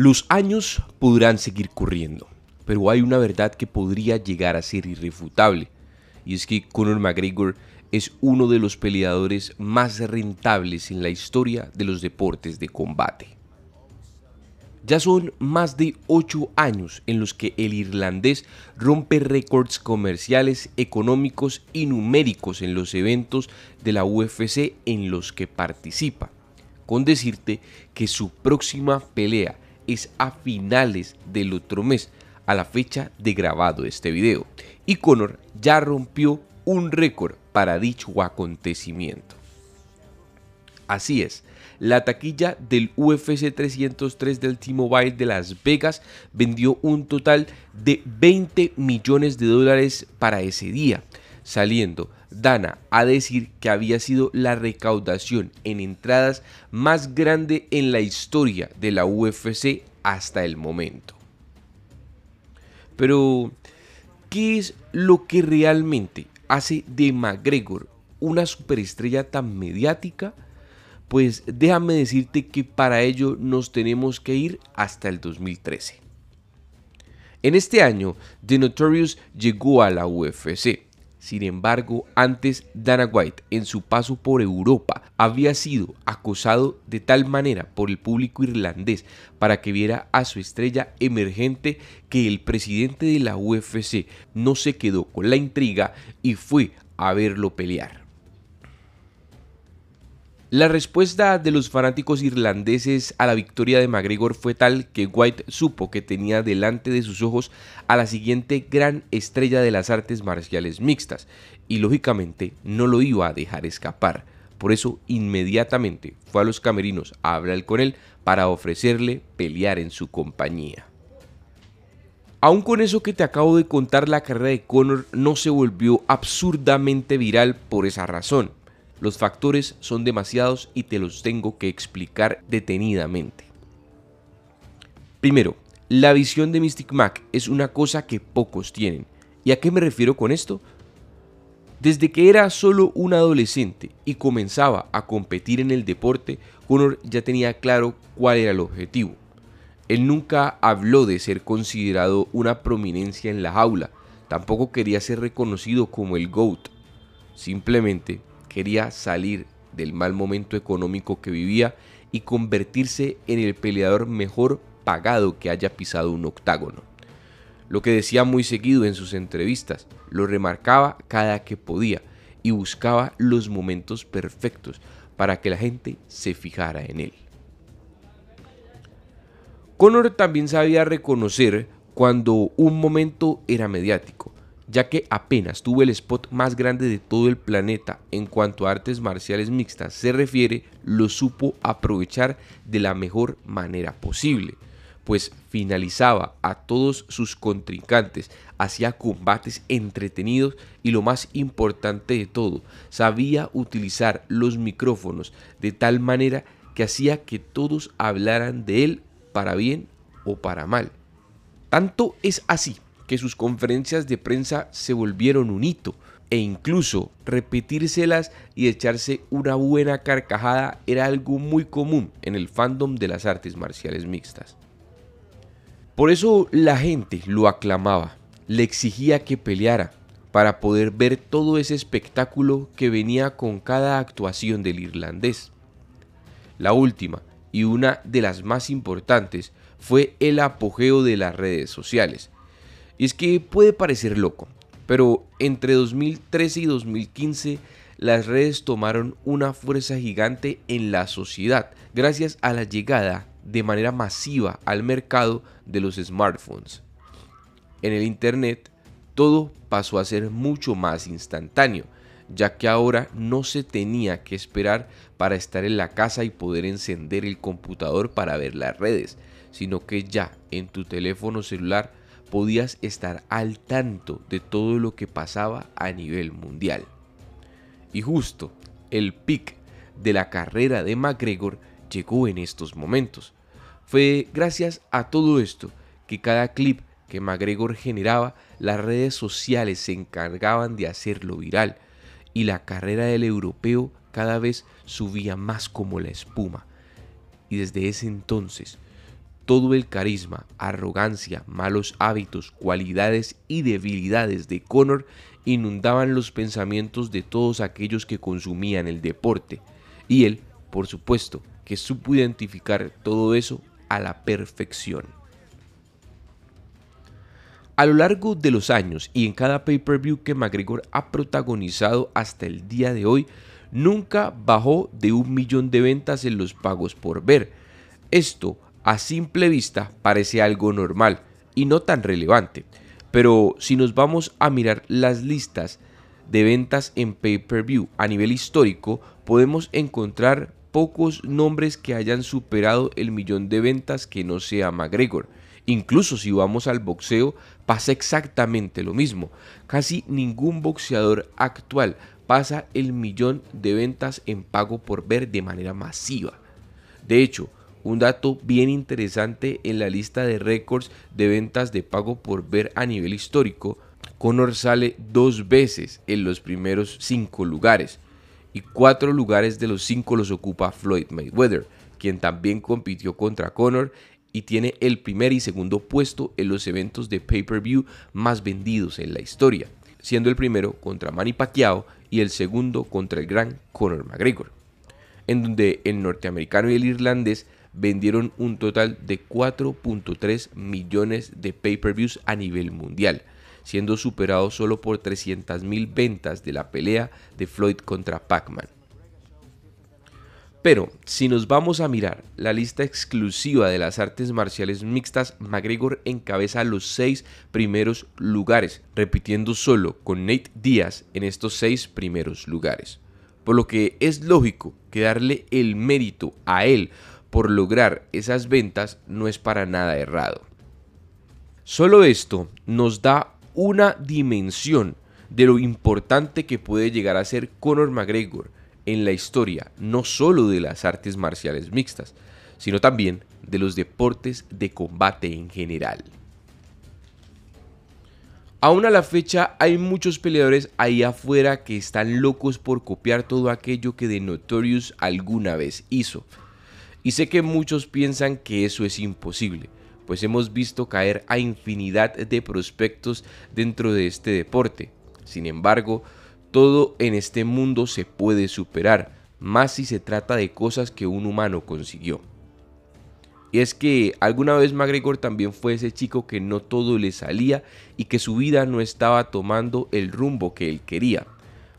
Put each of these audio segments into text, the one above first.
Los años podrán seguir corriendo, pero hay una verdad que podría llegar a ser irrefutable, y es que Conor McGregor es uno de los peleadores más rentables en la historia de los deportes de combate. Ya son más de 8 años en los que el irlandés rompe récords comerciales, económicos y numéricos en los eventos de la UFC en los que participa, con decirte que su próxima pelea es a finales del otro mes, a la fecha de grabado este video. Y Conor ya rompió un récord para dicho acontecimiento. Así es, la taquilla del UFC 303 del T-Mobile de Las Vegas vendió un total de 20 millones de dólares para ese día, saliendo Dana a decir que había sido la recaudación en entradas más grande en la historia de la UFC hasta el momento. Pero, ¿qué es lo que realmente hace de McGregor una superestrella tan mediática? Pues déjame decirte que para ello nos tenemos que ir hasta el 2013. En este año, The Notorious llegó a la UFC sin embargo, antes Dana White, en su paso por Europa, había sido acosado de tal manera por el público irlandés para que viera a su estrella emergente que el presidente de la UFC no se quedó con la intriga y fue a verlo pelear. La respuesta de los fanáticos irlandeses a la victoria de McGregor fue tal que White supo que tenía delante de sus ojos a la siguiente gran estrella de las artes marciales mixtas y lógicamente no lo iba a dejar escapar. Por eso inmediatamente fue a los camerinos a hablar con él para ofrecerle pelear en su compañía. Aún con eso que te acabo de contar, la carrera de Conor no se volvió absurdamente viral por esa razón. Los factores son demasiados y te los tengo que explicar detenidamente. Primero, la visión de Mystic Mac es una cosa que pocos tienen. ¿Y a qué me refiero con esto? Desde que era solo un adolescente y comenzaba a competir en el deporte, Connor ya tenía claro cuál era el objetivo. Él nunca habló de ser considerado una prominencia en la jaula, tampoco quería ser reconocido como el GOAT. Simplemente quería salir del mal momento económico que vivía y convertirse en el peleador mejor pagado que haya pisado un octágono. Lo que decía muy seguido en sus entrevistas, lo remarcaba cada que podía y buscaba los momentos perfectos para que la gente se fijara en él. Conor también sabía reconocer cuando un momento era mediático ya que apenas tuvo el spot más grande de todo el planeta en cuanto a artes marciales mixtas se refiere, lo supo aprovechar de la mejor manera posible, pues finalizaba a todos sus contrincantes, hacía combates entretenidos y lo más importante de todo, sabía utilizar los micrófonos de tal manera que hacía que todos hablaran de él para bien o para mal. Tanto es así que sus conferencias de prensa se volvieron un hito e incluso repetírselas y echarse una buena carcajada era algo muy común en el fandom de las artes marciales mixtas. Por eso la gente lo aclamaba, le exigía que peleara para poder ver todo ese espectáculo que venía con cada actuación del irlandés. La última y una de las más importantes fue el apogeo de las redes sociales, y es que puede parecer loco, pero entre 2013 y 2015 las redes tomaron una fuerza gigante en la sociedad gracias a la llegada de manera masiva al mercado de los smartphones. En el Internet todo pasó a ser mucho más instantáneo, ya que ahora no se tenía que esperar para estar en la casa y poder encender el computador para ver las redes, sino que ya en tu teléfono celular podías estar al tanto de todo lo que pasaba a nivel mundial. Y justo el pic de la carrera de McGregor llegó en estos momentos. Fue gracias a todo esto que cada clip que McGregor generaba, las redes sociales se encargaban de hacerlo viral y la carrera del europeo cada vez subía más como la espuma. Y desde ese entonces todo el carisma, arrogancia, malos hábitos, cualidades y debilidades de Connor inundaban los pensamientos de todos aquellos que consumían el deporte. Y él, por supuesto, que supo identificar todo eso a la perfección. A lo largo de los años y en cada pay-per-view que McGregor ha protagonizado hasta el día de hoy, nunca bajó de un millón de ventas en los pagos por ver. Esto a simple vista parece algo normal y no tan relevante. Pero si nos vamos a mirar las listas de ventas en pay-per-view a nivel histórico, podemos encontrar pocos nombres que hayan superado el millón de ventas que no sea McGregor. Incluso si vamos al boxeo, pasa exactamente lo mismo. Casi ningún boxeador actual pasa el millón de ventas en pago por ver de manera masiva. De hecho, un dato bien interesante en la lista de récords de ventas de pago por ver a nivel histórico, Connor sale dos veces en los primeros cinco lugares y cuatro lugares de los cinco los ocupa Floyd Mayweather, quien también compitió contra Connor y tiene el primer y segundo puesto en los eventos de pay-per-view más vendidos en la historia, siendo el primero contra Manny Pacquiao y el segundo contra el gran Conor McGregor, en donde el norteamericano y el irlandés vendieron un total de 4.3 millones de pay-per-views a nivel mundial, siendo superado solo por 300.000 ventas de la pelea de Floyd contra Pac-Man. Pero si nos vamos a mirar la lista exclusiva de las artes marciales mixtas, McGregor encabeza los seis primeros lugares, repitiendo solo con Nate Díaz en estos seis primeros lugares. Por lo que es lógico que darle el mérito a él por lograr esas ventas no es para nada errado. Solo esto nos da una dimensión de lo importante que puede llegar a ser Conor McGregor en la historia, no solo de las artes marciales mixtas, sino también de los deportes de combate en general. Aún a la fecha hay muchos peleadores ahí afuera que están locos por copiar todo aquello que The Notorious alguna vez hizo. Y sé que muchos piensan que eso es imposible, pues hemos visto caer a infinidad de prospectos dentro de este deporte. Sin embargo, todo en este mundo se puede superar, más si se trata de cosas que un humano consiguió. Y es que alguna vez McGregor también fue ese chico que no todo le salía y que su vida no estaba tomando el rumbo que él quería.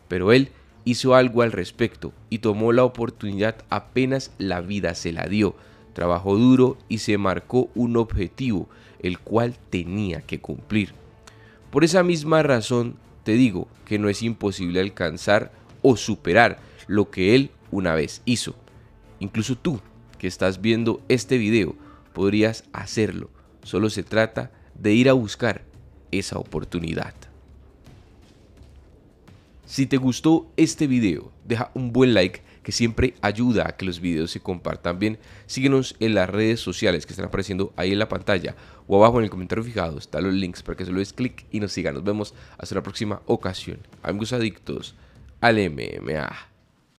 Pero él hizo algo al respecto y tomó la oportunidad apenas la vida se la dio. Trabajó duro y se marcó un objetivo, el cual tenía que cumplir. Por esa misma razón, te digo que no es imposible alcanzar o superar lo que él una vez hizo. Incluso tú, que estás viendo este video, podrías hacerlo. Solo se trata de ir a buscar esa oportunidad. Si te gustó este video, deja un buen like que siempre ayuda a que los videos se compartan bien. Síguenos en las redes sociales que están apareciendo ahí en la pantalla o abajo en el comentario fijado están los links para que se lo des clic y nos sigan. Nos vemos hasta la próxima ocasión. Amigos adictos al MMA.